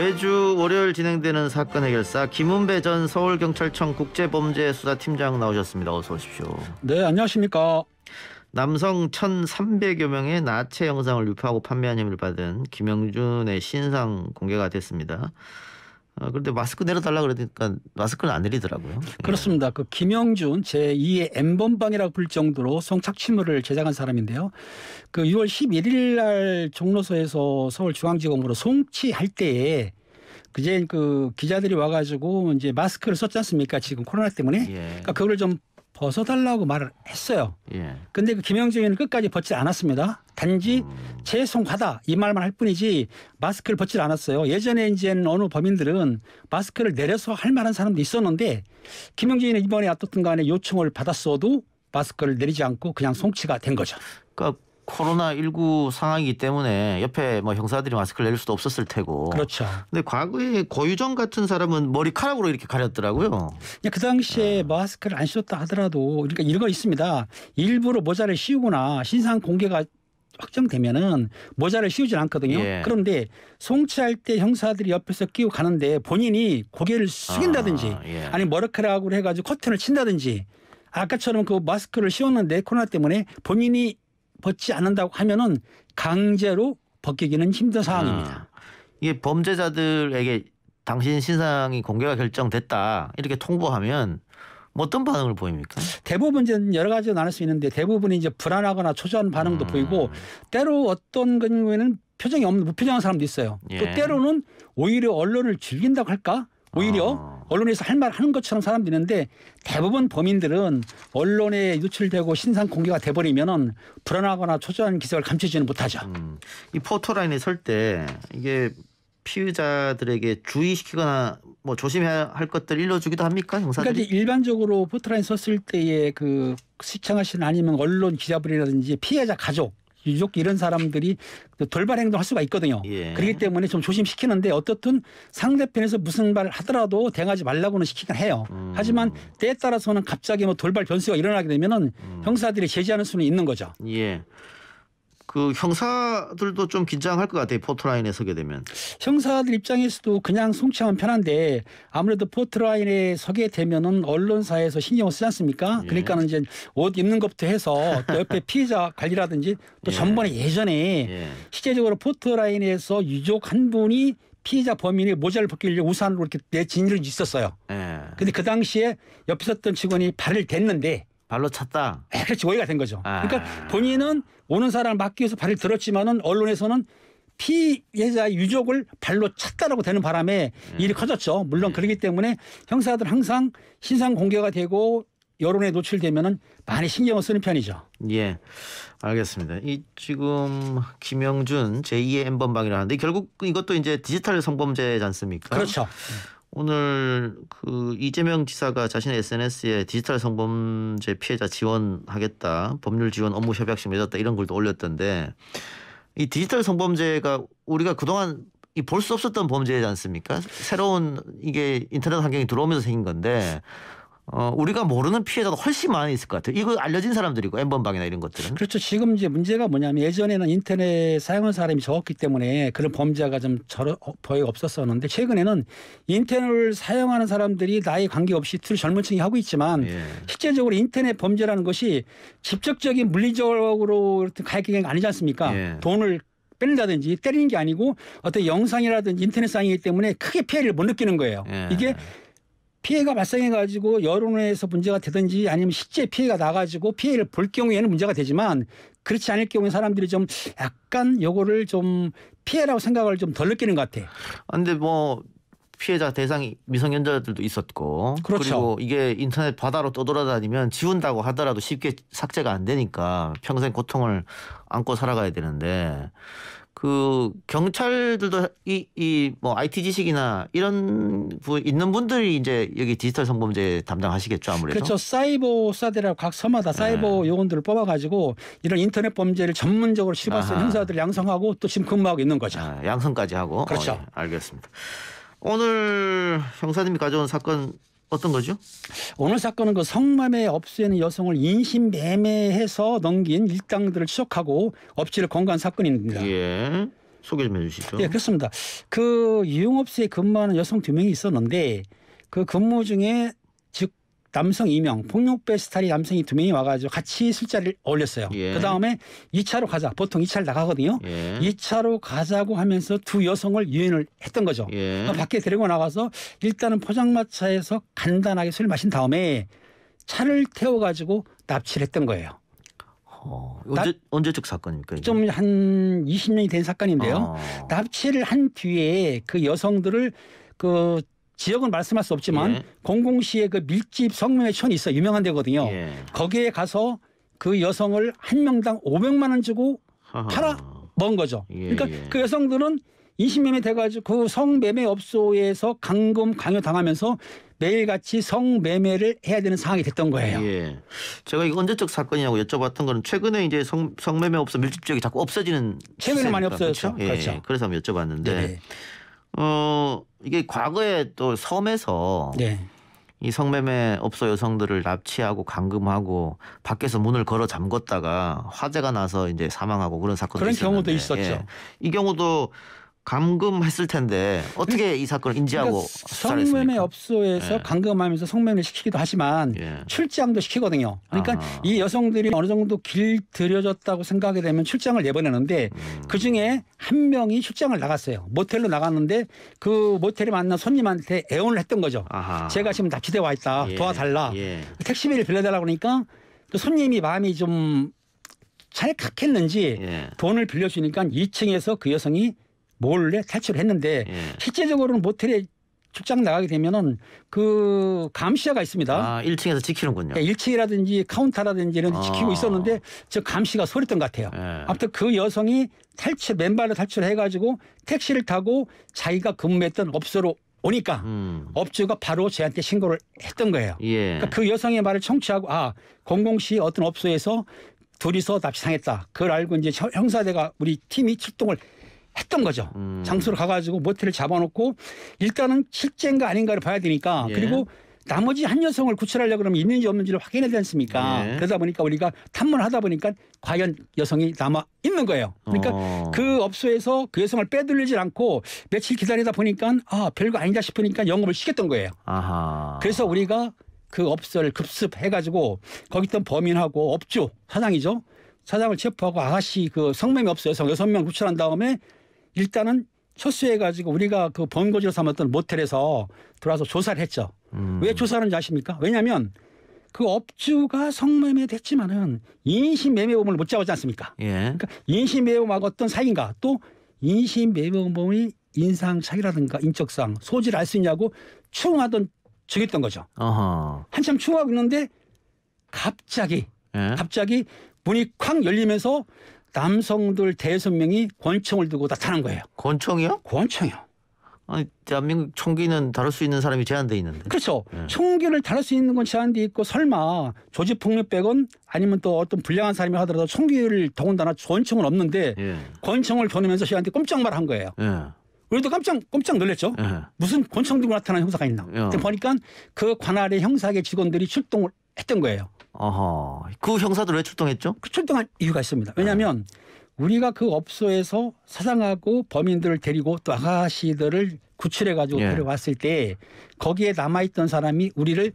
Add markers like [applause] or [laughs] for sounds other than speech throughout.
매주 월요일 진행되는 사건 해결사 김은배 전 서울경찰청 국제범죄수사팀장 나오셨습니다. 어서 오십시오. 네, 안녕하십니까. 남성 1,300여 명의 나체 영상을 유포하고 판매한 혐의를 받은 김영준의 신상 공개가 됐습니다. 아, 그런데 마스크 내려달라 그러니까 마스크를 안 내리더라고요. 예. 그렇습니다. 예. 그 김영준 제2의 엠번방이라고 불릴 정도로 성착취물을 제작한 사람인데요. 그 6월 11일 날 종로소에서 서울중앙지검으로 송치할 때에 그제 그 기자들이 와가지고 이제 마스크를 썼지 않습니까? 지금 코로나 때문에. 예. 그러니까 그걸 좀 벗어달라고 말을 했어요. 그런데그 예. 김영중이는 끝까지 벗지 않았습니다. 단지 음. 죄송하다 이 말만 할 뿐이지 마스크를 벗지 않았어요. 예전에 이제는 어느 범인들은 마스크를 내려서 할 만한 사람도 있었는데 김영중이는 이번에 어떻든 간에 요청을 받았어도 마스크를 내리지 않고 그냥 송치가 된 거죠. 그러니까 코로나19 상황이기 때문에 옆에 뭐 형사들이 마스크를 내릴 수도 없었을 테고. 그렇죠. 근데 과거에 고유정 같은 사람은 머리카락으로 이렇게 가렸더라고요. 그 당시에 아. 마스크를 안 씌웠다 하더라도 그러니까 이런 거 있습니다. 일부러 모자를 씌우거나 신상 공개가 확정되면은 모자를 씌우진 않거든요. 예. 그런데 송치할 때 형사들이 옆에서 끼고 가는데 본인이 고개를 숙인다든지 아, 예. 아니 머리카락으로 해가지고 커튼을 친다든지 아까처럼 그 마스크를 씌웠는데 코로나 때문에 본인이 벗지 않는다고 하면은 강제로 벗기기는 힘든 상황입니다. 아, 이게 범죄자들에게 당신 신상이 공개가 결정됐다 이렇게 통보하면 뭐 어떤 반응을 보입니까? 대부분 이제 여러 가지로 나눌 수 있는데 대부분 이제 불안하거나 초조한 반응도 음. 보이고 때로 어떤 경우에는 표정이 없는 무표정한 사람도 있어요. 예. 또 때로는 오히려 언론을 즐긴다고 할까? 오히려 어. 언론에서 할 말 하는 것처럼 사람들이 있는데 대부분 범인들은 언론에 유출되고 신상 공개가 돼버리면은 불안하거나 초조한 기색을 감추지는 못하죠. 음, 이 포토라인에 설 때 이게 피의자들에게 주의시키거나 뭐 조심해야 할 것들 일러주기도 합니까 형사들이? 그러니까 일반적으로 포토라인 썼을 때에 그 시청하시는 아니면 언론 기자분이라든지 피해자 가족 유족 이런 사람들이 돌발 행동할 수가 있거든요. 예. 그렇기 때문에 좀 조심시키는데 어떻든 상대편에서 무슨 말 하더라도 대응하지 말라고는 시키긴 해요. 음. 하지만 때에 따라서는 갑자기 뭐 돌발 변수가 일어나게 되면은 음. 형사들이 제지하는 수는 있는 거죠. 예. 그 형사들도 좀 긴장할 것 같아요. 포트라인에 서게 되면. 형사들 입장에서도 그냥 송치하면 편한데 아무래도 포트라인에 서게 되면은 언론사에서 신경을 쓰지 않습니까? 예. 그러니까는 이제 옷 입는 것부터 해서 또 옆에 [laughs] 피해자 관리라든지 또 예. 전번에 예전에 예. 실제적으로 포트라인에서 유족 한 분이 피해자 범인이 모자를 벗기려 우산으로 이렇게 내진 일이 있었어요. 예. 근데 그 당시에 옆에 있었던 직원이 발을 댔는데 발로 찼다. 에, 예, 그렇지 오해가 된 거죠. 아. 그러니까 본인은 오는 사람을 막기 위해서 발을 들었지만은 언론에서는 피해자의 유족을 발로 찼다라고 되는 바람에 음. 일이 커졌죠. 물론 음. 그렇기 때문에 형사들 항상 신상 공개가 되고 여론에 노출되면은 많이 신경을 쓰는 편이죠. 예, 알겠습니다. 이 지금 김영준 제2의 엠번방이라는데 결국 이것도 이제 디지털 성범죄지 않습니까? 그렇죠. 음. 오늘 그 이재명 지사가 자신의 SNS에 디지털 성범죄 피해자 지원하겠다 법률 지원 업무 협약식 맺었다 이런 글도 올렸던데 이 디지털 성범죄가 우리가 그동안 이 볼 수 없었던 범죄지 않습니까? 새로운 이게 인터넷 환경이 들어오면서 생긴 건데 어, 우리가 모르는 피해자도 훨씬 많이 있을 것 같아요. 이거 알려진 사람들이고 엠번방이나 이런 것들은. 그렇죠. 지금 이제 문제가 뭐냐면 예전에는 인터넷 사용한 사람이 적었기 때문에 그런 범죄가 좀 저러, 어, 거의 없었었는데 최근에는 인터넷을 사용하는 사람들이 나이 관계없이 둘 젊은 층이 하고 있지만 예. 실제적으로 인터넷 범죄라는 것이 직접적인 물리적으로 가액행위가 아니지 않습니까? 예. 돈을 뺀다든지 때리는 게 아니고 어떤 영상이라든지 인터넷상이기 때문에 크게 피해를 못 느끼는 거예요. 예. 이게 피해가 발생해가지고 여론에서 문제가 되든지 아니면 실제 피해가 나가지고 피해를 볼 경우에는 문제가 되지만 그렇지 않을 경우에 사람들이 좀 약간 요거를 좀 피해라고 생각을 좀 덜 느끼는 것 같아. 아, 근데 뭐 피해자 대상이 미성년자들도 있었고 그렇죠. 그리고 이게 인터넷 바다로 떠돌아다니면 지운다고 하더라도 쉽게 삭제가 안 되니까 평생 고통을 안고 살아가야 되는데 그 경찰들도 이 이 뭐 IT 지식이나 이런 부, 있는 분들이 이제 여기 디지털 성범죄 담당하시겠죠 아무래도 그렇죠 사이버 사대라 각 서마다 사이버 네. 요원들을 뽑아가지고 이런 인터넷 범죄를 전문적으로 실바하는 형사들 양성하고 또 지금 근무하고 있는 거죠 아, 양성까지 하고 그렇죠 어, 예. 알겠습니다 오늘 형사님이 가져온 사건 어떤 거죠? 오늘 사건은 그 성매매 업소에는 여성을 인신매매해서 넘긴 일당들을 추적하고 업체를 건간 사건입니다. 예. 소개 좀 해주시죠. 예, 그렇습니다. 그 유흥업소에 근무하는 여성 두 명이 있었는데 그 근무 중에 남성 2명, 폭력배 스타리 일 남성이 두 명이 와가지고 같이 술자리를 올렸어요. 예. 그 다음에 2차로 가자. 보통 2차를 나가거든요. 예. 2차로 가자고 하면서 두 여성을 유인을 했던 거죠. 예. 밖에 데리고 나가서 일단은 포장마차에서 간단하게 술 마신 다음에 차를 태워가지고 납치를 했던 거예요. 어, 언제, 언제적 사건입니까? 좀 한 20년이 된 사건인데요. 어. 납치를 한 뒤에 그 여성들을 그 지역은 말씀할 수 없지만 예. 공공시의 그 밀집 성매매 촌이 있어 유명한 데거든요. 예. 거기에 가서 그 여성을 한 명당 500만 원 주고 하하. 팔아 먹은 거죠. 예. 그러니까 예. 그 여성들은 20명이 돼가지고 그 성매매 업소에서 강금 강요 당하면서 매일같이 성매매를 해야 되는 상황이 됐던 거예요. 예. 제가 이거 언제적 사건이냐고 여쭤봤던 거는 최근에 이제 성, 성매매 업소 밀집 지역이 자꾸 없어지는 최근에 많이 없어졌죠. 그렇죠? 예. 그렇죠. 그래서 한번 여쭤봤는데 네어 이게 과거에 또 섬에서 네. 이 성매매 업소 여성들을 납치하고 감금하고 밖에서 문을 걸어 잠궜다가 화재가 나서 이제 사망하고 그런 사건도 그런 있었는데, 경우도 있었죠. 예. 이 경우도 감금했을 텐데 어떻게 이 사건을 그러니까 인지하고 그러니까 성매매 업소에서 예. 감금하면서 성매매를 시키기도 하지만 예. 출장도 시키거든요. 그러니까 아하. 이 여성들이 어느 정도 길들여졌다고 생각이 되면 출장을 내보내는데 음. 그중에 한 명이 출장을 나갔어요. 모텔로 나갔는데 그 모텔에 만난 손님한테 애원을 했던 거죠. 아하. 제가 지금 납치돼 와 있다. 예. 도와달라. 예. 그 택시비를 빌려달라 그러니까 그 손님이 마음이 좀잘칵했는지 예. 돈을 빌려주니까 2층에서 그 여성이 몰래 탈출했는데 을 예. 실제적으로는 모텔에 출장 나가게 되면은 그 감시자가 있습니다. 아, 1층에서 지키는군요. 네, 예, 1층이라든지 카운터라든지 이런 데 아. 지키고 있었는데 저 감시가 소리던 것 같아요. 예. 아무튼 그 여성이 탈출 맨발로 탈출해 가지고 택시를 타고 자기가 근무했던 업소로 오니까 음. 업주가 바로 저한테 신고를 했던 거예요. 예. 그러니까 그 여성의 말을 청취하고 아 공공시 어떤 업소에서 둘이서 납치당했다. 그걸 알고 이제 형사대가 우리 팀이 출동을 했던 거죠. 음. 장소를 가가지고 모텔을 잡아놓고 일단은 실제인가 아닌가를 봐야 되니까 예. 그리고 나머지 한 여성을 구출하려고 그러면 있는지 없는지를 확인해야 되지 않습니까? 예. 그러다 보니까 우리가 탐문을 하다 보니까 과연 여성이 남아 있는 거예요. 그러니까 어. 그 업소에서 그 여성을 빼돌리지 않고 며칠 기다리다 보니까 아, 별거 아니다 싶으니까 영업을 시켰던 거예요. 아하. 그래서 우리가 그 업소를 급습해가지고 거기 있던 범인하고 업주 사장이죠. 사장을 체포하고 아가씨 그 성매매 업소 여성 여섯 명 구출한 다음에 일단은 초수해 가지고 우리가 그 본거지로 삼았던 모텔에서 들어와서 조사를 했죠. 음. 왜 조사하는지 아십니까? 왜냐하면 그 업주가 성매매됐지만은 인신매매범을 못 잡았지 않습니까? 예. 그러니까 인신매매범하고 어떤 사이인가 또인신매매범의 인상착의라든가 인적상 소지를 알수 있냐고 추궁하던 중했던 거죠. 어허. 한참 추궁하고 있는데 갑자기 예? 갑자기 문이 쾅 열리면서 남성들 대여섯 명이 권총을 들고 나타난 거예요. 권총이요? 권총이요. 아니, 대한민국 총기는 다룰 수 있는 사람이 제한돼 있는데. 그렇죠. 예. 총기를 다룰 수 있는 건 제한돼 있고 설마 조직폭력배건 아니면 또 어떤 불량한 사람이 하더라도 총기를 더군다나 권총은 없는데 예. 권총을 겨누면서 시한테 꼼짝 말한 거예요. 예. 우리도 깜짝 깜짝 놀랐죠. 예. 무슨 권총 들고 나타난 형사가 있나. 예. 보니까 그 관할의 형사계 직원들이 출동을 했던 거예요. 어허. 그 형사들 왜 출동했죠? 그 출동한 이유가 있습니다. 왜냐하면 우리가 그 업소에서 사장하고 범인들을 데리고 또 아가씨들을 구출해 가지고 예. 데려왔을 때 거기에 남아 있던 사람이 우리를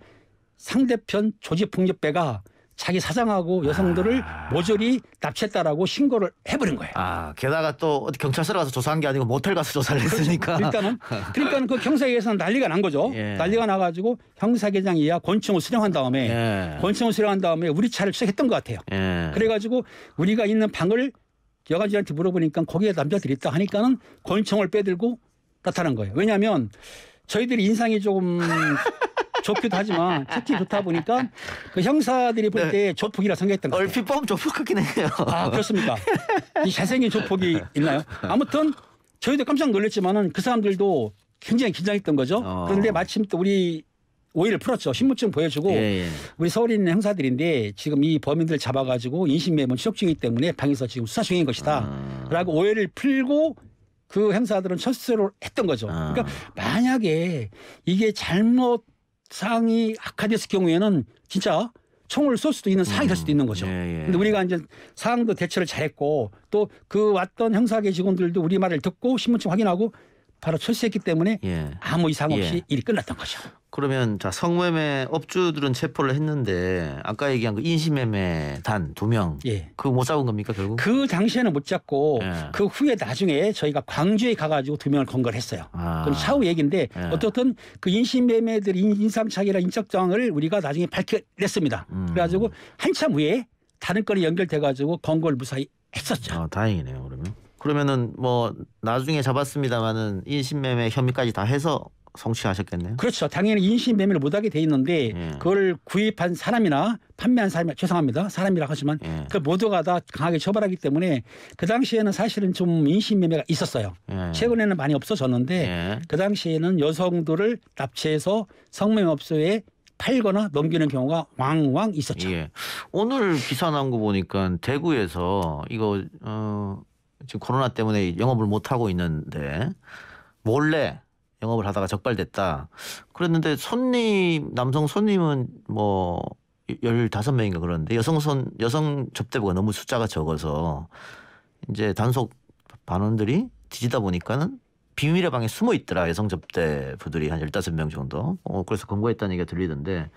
상대편 조직 폭력배가 자기 사장하고 여성들을 아... 모조리 납치했다라고 신고를 해버린 거예요. 아 게다가 또경찰서 가서 조사한 게 아니고 모텔 가서 조사를 그렇죠. 했으니까 일단은 [laughs] 그러니까 그 경사에서는 난리가 난 거죠. 예. 난리가 나가지고 형사계장 이하 권총을 수령한 다음에 예. 권총을 수령한 다음에 우리 차를 추적했던 것 같아요. 예. 그래가지고 우리가 있는 방을 여관주한테 물어보니까 거기에 남자들이 있다 하니까는 권총을 빼들고 나타난 거예요. 왜냐하면 저희들이 인상이 조금 [laughs] 조표도 하지만 특히 좋다 보니까 그 형사들이 볼때 네. 조폭이라 생각했던 것 얼핏 같아요. 보면 조폭 같긴 해요. 아 그렇습니까? 이 잘생긴 조폭이 있나요? 아무튼 저희도 깜짝 놀랐지만은 그 사람들도 굉장히 긴장했던 거죠. 어. 그런데 마침 또 우리 오해를 풀었죠. 신분증 보여주고 예, 예. 우리 서울에 있는 형사들인데 지금 이 범인들 을 잡아가지고 인신매문 취업 중이기 때문에 방에서 지금 수사 중인 것이다라고 아. 오해를 풀고 그형사들은 철수를 했던 거죠. 아. 그러니까 만약에 이게 잘못 상이 악화됐을 경우에는 진짜 총을 쏠 수도 있는 상이 될 수도 있는 거죠. 음. 예, 예. 근데 우리가 이제 상도 황 대처를 잘했고 또 그 왔던 형사계 직원들도 우리 말을 듣고 신분증 확인하고 바로 철수했기 때문에 예. 아무 이상 없이 예. 일이 끝났던 거죠. 그러면 자 성매매 업주들은 체포를 했는데 아까 얘기한 그 인신매매 단 두 명, 예. 그못 잡은 겁니까 결국? 그 당시에는 못 잡고 예. 그 후에 나중에 저희가 광주에 가가지고 두 명을 건걸했어요. 아. 그럼 차후 얘기인데 예. 어떻든 그 인신매매들 인삼착이나 인적정을 우리가 나중에 밝혀냈습니다. 음. 그래가지고 한참 후에 다른 건이 연결돼가지고 건걸 무사히 했었죠. 아, 다행이네요 그러면. 그러면은 뭐 나중에 잡았습니다마는 인신매매 혐의까지 다 해서 성취하셨겠네요. 그렇죠. 당연히 인신 매매를 못하게 돼 있는데 예. 그걸 구입한 사람이나 판매한 사람 죄송합니다. 사람이라 하지만 예. 그 모두가 다 강하게 처벌하기 때문에 그 당시에는 사실은 좀 인신 매매가 있었어요. 예. 최근에는 많이 없어졌는데 예. 그 당시에는 여성들을 납치해서 성매매업소에 팔거나 넘기는 경우가 왕왕 있었죠. 예. 오늘 기사 나온 거 보니까 대구에서 이거 어, 지금 코로나 때문에 영업을 못 하고 있는데 몰래 영업을 하다가 적발됐다. 그랬는데 손님 남성 손님은 뭐 15명인가 그러는데 여성 손 여성 접대부가 너무 숫자가 적어서 이제 단속 반원들이 뒤지다 보니까는 비밀의 방에 숨어 있더라. 여성 접대부들이 한 15명 정도. 어 그래서 검거했다는 얘기가 들리던데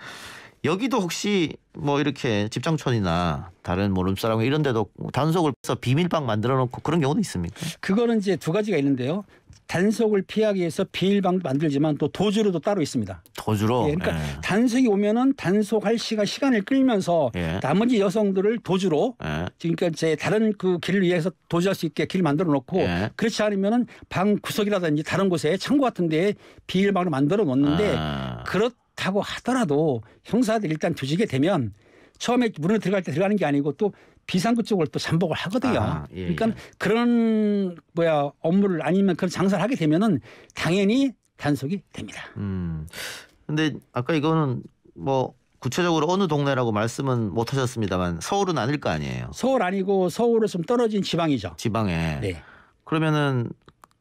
여기도 혹시 뭐 이렇게 집장촌이나 다른 모름사랑 뭐 이런 데도 단속을 해서 비밀방 만들어 놓고 그런 경우도 있습니까? 그거는 이제 두 가지가 있는데요. 단속을 피하기 위해서 비일방도 만들지만 또 도주로도 따로 있습니다. 도주로. 예, 그러니까 예. 단속이 오면은 단속할 시간 시간을 끌면서 예. 나머지 여성들을 도주로 예. 그러니까 제 다른 그 길을 위해서 도주할 수 있게 길 만들어 놓고 예. 그렇지 않으면은 방 구석이라든지 다른 곳에 창고 같은 데에 비일방을 만들어 놓는데 아. 그렇다고 하더라도 형사들 일단 조직이 되면 처음에 문을 들어갈 때 들어가는 게 아니고 또 비상구 쪽을 또 잠복을 하거든요. 아, 예, 그러니까 예. 그런 뭐야 업무를 아니면 그런 장사를 하게 되면은 당연히 단속이 됩니다. 음. 근데 아까 이거는 뭐 구체적으로 어느 동네라고 말씀은 못 하셨습니다만 서울은 아닐 거 아니에요. 서울 아니고 서울은 좀 떨어진 지방이죠. 지방에. 네. 그러면은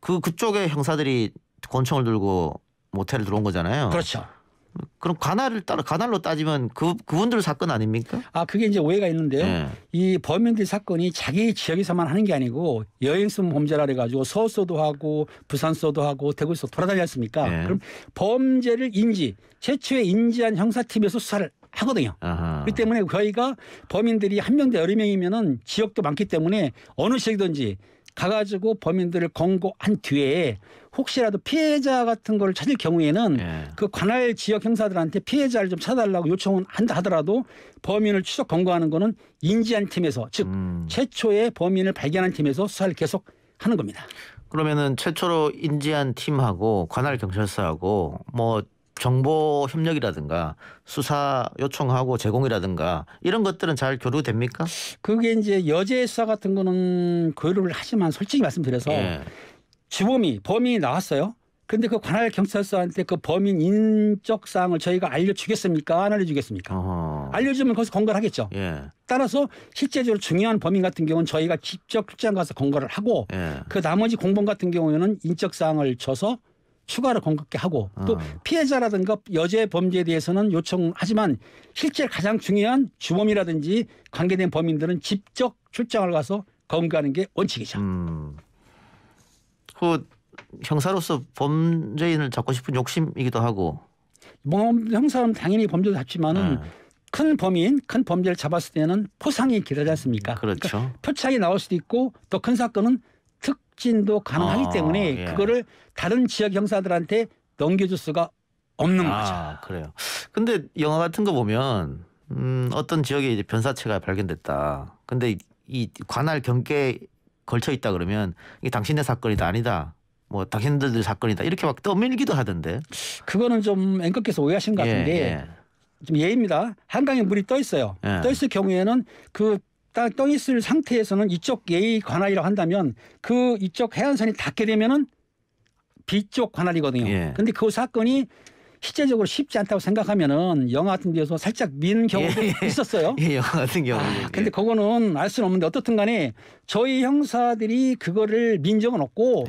그 그쪽에 형사들이 권총을 들고 모텔을 들어온 거잖아요. 그렇죠. 그럼 관할을 따로 관할로 따지면 그 그분들 사건 아닙니까? 아 그게 이제 오해가 있는데요. 네. 이 범인들 사건이 자기 지역에서만 하는 게 아니고 여행성 범죄라 그래가지고 서울서도 하고 부산서도 하고 대구에서 돌아다니지 않습니까? 네. 그럼 범죄를 인지 최초에 인지한 형사팀에서 수사를 하거든요. 아하. 그렇기 때문에 저희가 범인들이 한 명대 여러 명이면은 지역도 많기 때문에 어느 지역이든지 가가지고 범인들을 검거한 뒤에 혹시라도 피해자 같은 걸 찾을 경우에는 예. 그 관할 지역 형사들한테 피해자를 좀 찾아달라고 요청은 한다 하더라도 범인을 추적 검거하는 거는 인지한 팀에서 즉 음. 최초의 범인을 발견한 팀에서 수사를 계속 하는 겁니다. 그러면은 최초로 인지한 팀하고 관할 경찰서하고 뭐 정보 협력이라든가 수사 요청하고 제공이라든가 이런 것들은 잘 교류됩니까? 그게 이제 여제 수사 같은 거는 교류를 하지만 솔직히 말씀드려서 예. 주범이 범인이 나왔어요. 근데 그 관할 경찰서한테 그 범인 인적 사항을 저희가 알려주겠습니까? 안 알려주겠습니까? 어허. 알려주면 거기서 건거를 하겠죠. 예. 따라서 실제적으로 중요한 범인 같은 경우는 저희가 직접 출장 가서 건거를 하고 예. 그 나머지 공범 같은 경우에는 인적 사항을 줘서 추가로 공급게 하고 또 어. 피해자라든가 여죄 범죄에 대해서는 요청하지만 실제 가장 중요한 주범이라든지 관계된 범인들은 직접 출장을 가서 검거하는 게 원칙이죠. 음. 그 형사로서 범죄인을 잡고 싶은 욕심이기도 하고. 뭐 형사는 당연히 범죄도 잡지만은 네. 큰 범인, 큰 범죄를 잡았을 때는 포상이 길하지 않습니까? 그렇죠. 그러니까 표창이 나올 수도 있고 더큰 사건은 촉진도 가능하기 아, 때문에 예. 그거를 다른 지역 형사들한테 넘겨줄 수가 없는 아, 거죠. 그래요. 근데 영화 같은 거 보면 음, 어떤 지역에 이제 변사체가 발견됐다. 근데 이, 관할 경계 걸쳐 있다 그러면 이게 당신의 사건이다 아니다. 뭐 당신들 사건이다 이렇게 막 떠밀기도 하던데. 그거는 좀 앵커께서 오해하신 것 예, 같은데 예, 예. 좀 예입니다. 한강에 물이 떠 있어요. 예. 떠 있을 경우에는 그떠 있을 상태에서는 이쪽 예의 관할이라고 한다면 그 이쪽 해안선이 닿게 되면은 비쪽 관할이거든요. 예. 근데 그 사건이 실제적으로 쉽지 않다고 생각하면은 영화 같은 데서 살짝 민 경우도 예, 예. 있었어요. 예, 영화 같은 경우. 아, 예. 근데 그거는 알 수는 없는데 어떻든 간에 저희 형사들이 그거를 민 적은 없고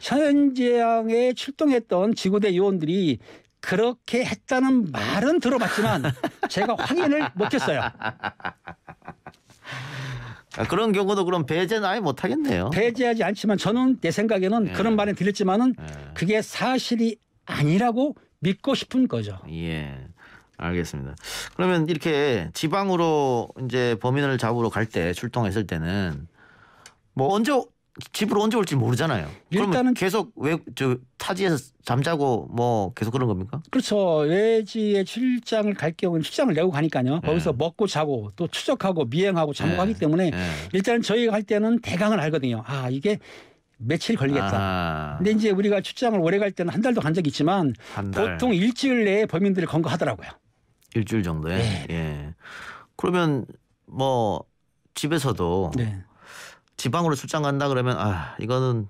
현재항에 예. 출동했던 지구대 요원들이 그렇게 했다는 말은 들어봤지만 [laughs] 제가 확인을 못했어요. 아, 그런 경우도 그럼 배제는 아예 못하겠네요. 배제하지 않지만 저는 내 생각에는 예. 그런 말이 들렸지만은 예. 그게 사실이 아니라고 믿고 싶은 거죠. 예. 알겠습니다. 그러면 이렇게 지방으로 이제 범인을 잡으러 갈 때 출동했을 때는 뭐 언제 집으로 언제 올지 모르잖아요. 일단은 계속 왜저 타지에서 잠자고 뭐 계속 그런 겁니까? 그렇죠. 외지에 출장을 갈 경우는 출장을 내고 가니까요. 네. 거기서 먹고 자고 또 추적하고 미행하고 잠복하기 네. 때문에 네. 일단 저희가 할 때는 대강을 알거든요. 아 이게 며칠 걸리겠다. 아. 근데 이제 우리가 출장을 오래 갈 때는 한 달도 간 적이 있지만 보통 일주일 내에 범인들을 검거하더라고요. 일주일 정도에. 네. 예. 그러면 뭐 집에서도 네. 지방으로 출장 간다 그러면 아 이거는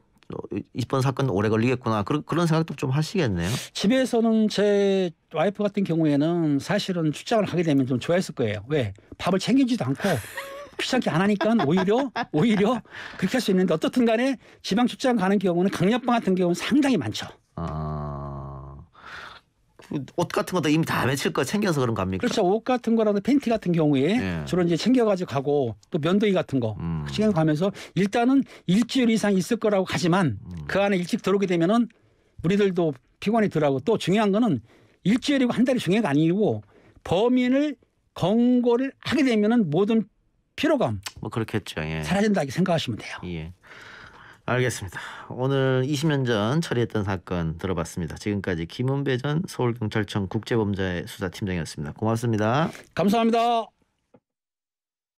이번 사건 오래 걸리겠구나 그런 그런 생각도 좀 하시겠네요. 집에서는 제 와이프 같은 경우에는 사실은 출장을 하게 되면 좀 좋아했을 거예요. 왜 밥을 챙기지도 않고 귀찮게 안 하니까 오히려 오히려 그렇게 할 수 있는데 어떻든 간에 지방 출장 가는 경우는 강력방 같은 경우는 상당히 많죠. 아... 옷 같은 것도 이미 다 며칠 거 챙겨서 그런 겁니까? 그렇죠. 옷 같은 거라도 팬티 같은 경우에 예. 주로 이제 챙겨가지고 가고 또 면도기 같은 거 음. 시간 가면서 일단은 일주일 이상 있을 거라고 하지만 음. 그 안에 일찍 들어오게 되면은 우리들도 피곤이들하고또 중요한 거는 일주일이고 한 달이 중요한 게 아니고 범인을 검거를 하게 되면은 모든 피로감 뭐 그렇겠죠. 예. 사라진다 이렇게 생각하시면 돼요. 예. 알겠습니다. 오늘 20년 전 처리했던 사건 들어봤습니다. 지금까지 김은배 전 서울경찰청 국제범죄수사팀장이었습니다. 고맙습니다. 감사합니다.